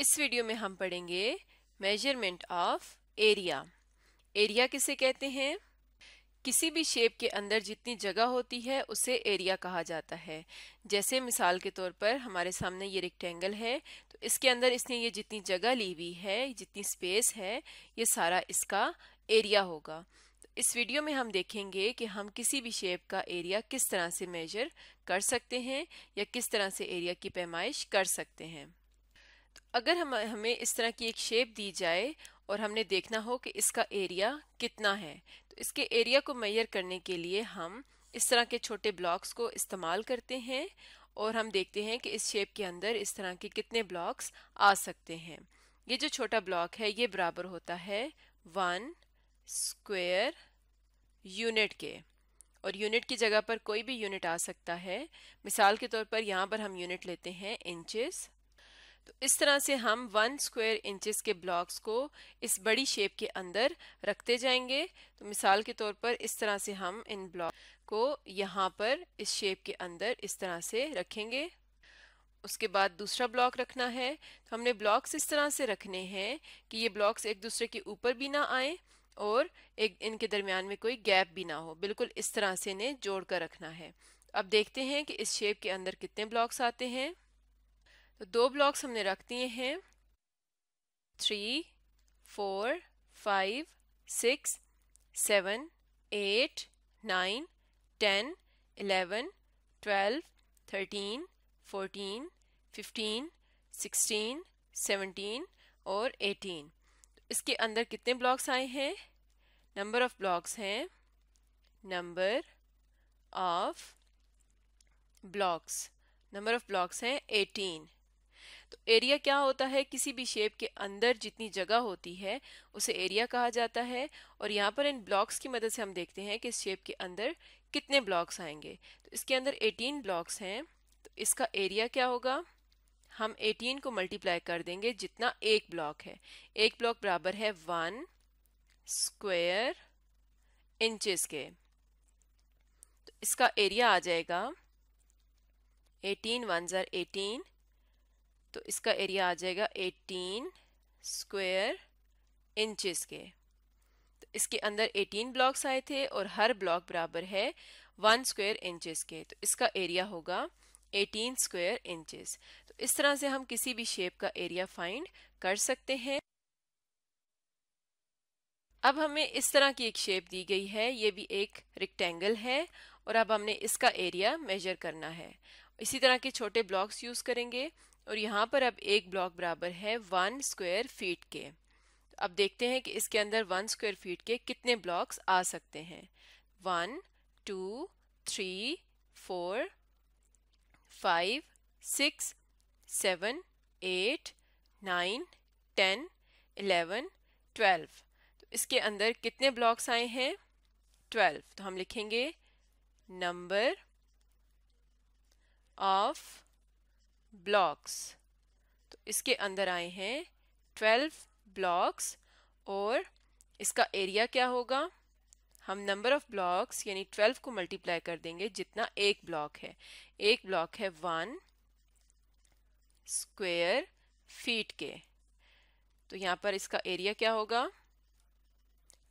इस वीडियो में हम पढ़ेंगे मेजरमेंट ऑफ एरिया एरिया किसे कहते हैं किसी भी शेप के अंदर जितनी जगह होती है उसे एरिया कहा जाता है जैसे मिसाल के तौर पर हमारे सामने ये रेक्टेंगल है तो इसके अंदर इसने ये जितनी जगह ली हुई है जितनी स्पेस है ये सारा इसका एरिया होगा तो इस वीडियो में हम देखेंगे कि हम किसी भी शेप का एरिया किस तरह से मेजर कर सकते हैं या किस तरह से एरिया की पैमाइश कर सकते हैं तो अगर हम हमें इस तरह की एक शेप दी जाए और हमने देखना हो कि इसका एरिया कितना है तो इसके एरिया को मैयर करने के लिए हम इस तरह के छोटे ब्लॉक्स को इस्तेमाल करते हैं और हम देखते हैं कि इस शेप के अंदर इस तरह के कितने ब्लॉक्स आ सकते हैं ये जो छोटा ब्लॉक है ये बराबर होता है वन स्क्वेयर यूनिट के और यूनिट की जगह पर कोई भी यूनिट आ सकता है मिसाल के तौर पर यहाँ पर हम यूनिट लेते हैं इंचेस तो इस तरह से हम वन स्क्वायर इंचेस के ब्लॉक्स को इस बड़ी शेप के अंदर रखते जाएंगे तो मिसाल के तौर पर इस तरह से हम इन ब्लॉक को यहाँ पर इस शेप के अंदर इस तरह से रखेंगे उसके बाद दूसरा ब्लॉक रखना है तो हमने ब्लॉक्स इस तरह से रखने हैं कि ये ब्लॉक्स एक दूसरे के ऊपर भी ना आए और एक इनके दरमियान में कोई गैप भी ना हो बिल्कुल इस तरह से इन्हें जोड़ कर रखना है अब देखते हैं कि इस शेप के अंदर कितने ब्लॉक्स आते हैं तो दो ब्लॉक्स हमने रख दिए हैं three four five six seven eight nine ten eleven twelve thirteen fourteen fifteen sixteen seventeen और एटीन तो इसके अंदर कितने ब्लॉक्स आए हैं नंबर ऑफ ब्लॉक्स हैं number of blocks number of blocks हैं एटीन तो एरिया क्या होता है किसी भी शेप के अंदर जितनी जगह होती है उसे एरिया कहा जाता है और यहाँ पर इन ब्लॉक्स की मदद से हम देखते हैं कि इस शेप के अंदर कितने ब्लॉक्स आएंगे तो इसके अंदर 18 ब्लॉक्स हैं तो इसका एरिया क्या होगा हम 18 को मल्टीप्लाई कर देंगे जितना एक ब्लॉक है एक ब्लॉक बराबर है वन स्क्वेयर इंचज के तो इसका एरिया आ जाएगा 18 वन ज़ार एटीन तो इसका एरिया आ जाएगा 18 स्क्वायर इंचेस के तो इसके अंदर 18 ब्लॉक्स आए थे और हर ब्लॉक बराबर है वन स्क्वायर इंचेस के तो इसका एरिया होगा 18 स्क्वायर इंचेस तो इस तरह से हम किसी भी शेप का एरिया फाइंड कर सकते हैं अब हमें इस तरह की एक शेप दी गई है ये भी एक रिक्टेंगल है और अब हमने इसका एरिया मेजर करना है इसी तरह के छोटे ब्लॉक्स यूज करेंगे और यहाँ पर अब एक ब्लॉक बराबर है वन स्क्वायर फीट के तो अब देखते हैं कि इसके अंदर वन स्क्वायर फीट के कितने ब्लॉक्स आ सकते हैं one two three four five six seven eight nine ten eleven twelve तो इसके अंदर कितने ब्लॉक्स आए हैं ट्वेल्व तो हम लिखेंगे नंबर ऑफ ब्लॉक्स तो इसके अंदर आए हैं ट्वेल्व ब्लॉक्स और इसका एरिया क्या होगा हम नंबर ऑफ ब्लॉक्स यानी ट्वेल्व को मल्टीप्लाई कर देंगे जितना एक ब्लॉक है एक ब्लॉक है वन स्क्वेयर फीट के तो यहाँ पर इसका एरिया क्या होगा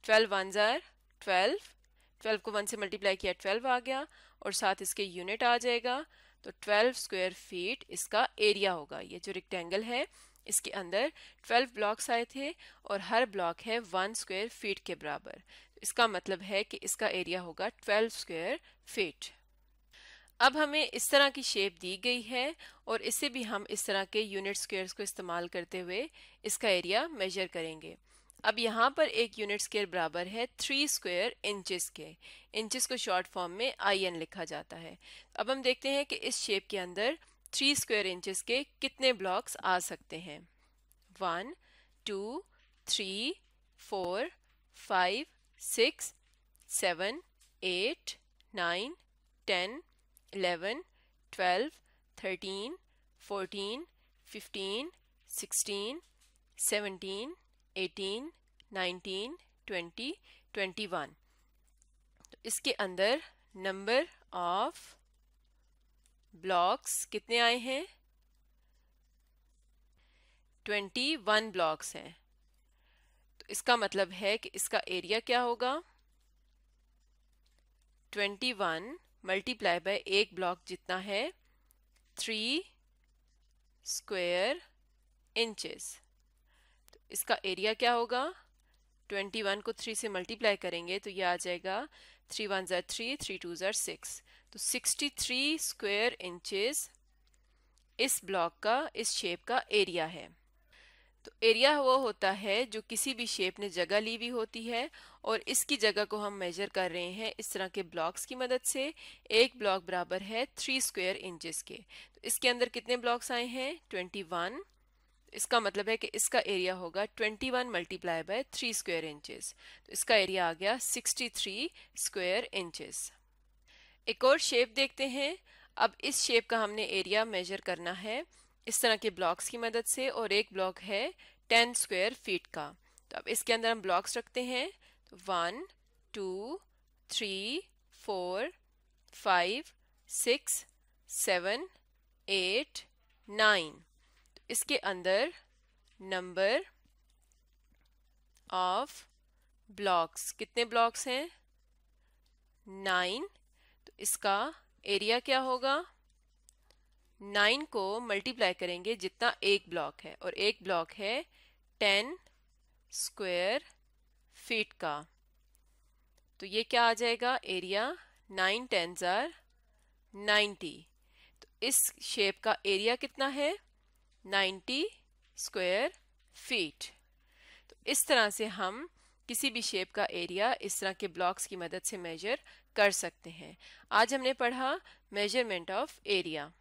ट्वेल्व वन जर ट्वेल्व ट्वेल्व को वन से मल्टीप्लाई किया ट्वेल्व आ गया और साथ इसके यूनिट आ जाएगा तो 12 स्क्वायर फीट इसका एरिया होगा ये जो रिक्टेंगल है इसके अंदर 12 ब्लॉक्स आए थे और हर ब्लॉक है वन स्क्वायर फीट के बराबर इसका मतलब है कि इसका एरिया होगा 12 स्क्वायर फीट अब हमें इस तरह की शेप दी गई है और इससे भी हम इस तरह के यूनिट स्क्वेयर को इस्तेमाल करते हुए इसका एरिया मेजर करेंगे अब यहाँ पर एक यूनिट स्केयर बराबर है थ्री स्क्वेयर इंचिस के इंचेस को शॉर्ट फॉर्म में आई एन लिखा जाता है अब हम देखते हैं कि इस शेप के अंदर थ्री स्क्वेयर इंचज़ के कितने ब्लॉक्स आ सकते हैं one two three four five six seven eight nine ten eleven twelve thirteen fourteen fifteen sixteen seventeen nineteen twenty twenty one तो इसके अंदर नंबर ऑफ ब्लॉक्स कितने आए हैं ट्वेंटी वन ब्लॉक्स हैं तो इसका मतलब है कि इसका एरिया क्या होगा ट्वेंटी वन मल्टीप्लाई बाय एक ब्लॉक जितना है थ्री स्क्वेयर इंचेस इसका एरिया क्या होगा 21 को 3 से मल्टीप्लाई करेंगे तो ये आ जाएगा थ्री वन ज़ार थ्री थ्री टू ज़ार सिक्स तो 63 स्क्वायर इंचेस इस ब्लॉक का इस शेप का एरिया है तो एरिया वो होता है जो किसी भी शेप ने जगह ली हुई होती है और इसकी जगह को हम मेजर कर रहे हैं इस तरह के ब्लॉक्स की मदद से एक ब्लॉक बराबर है थ्री स्क्वायर इंचेस के तो इसके अंदर कितने ब्लॉक्स आए हैं ट्वेंटी वन इसका मतलब है कि इसका एरिया होगा 21 one multiply by three square inches तो इसका एरिया आ गया 63 स्क्वेयर इंचज एक और शेप देखते हैं अब इस शेप का हमने एरिया मेजर करना है इस तरह के ब्लॉक्स की मदद से और एक ब्लॉक है 10 स्क्वेयर फीट का तो अब इसके अंदर हम ब्लॉक्स रखते हैं one two three four five six seven eight nine इसके अंदर नंबर ऑफ ब्लॉक्स कितने ब्लॉक्स हैं नाइन तो इसका एरिया क्या होगा नाइन को मल्टीप्लाई करेंगे जितना एक ब्लॉक है और एक ब्लॉक है टेन स्क्वायर फीट का तो ये क्या आ जाएगा एरिया नाइन टेन जार नाइन्टी तो इस शेप का एरिया कितना है 90 स्क्वायर फीट तो इस तरह से हम किसी भी शेप का एरिया इस तरह के ब्लॉक्स की मदद से मेजर कर सकते हैं आज हमने पढ़ा मेजरमेंट ऑफ एरिया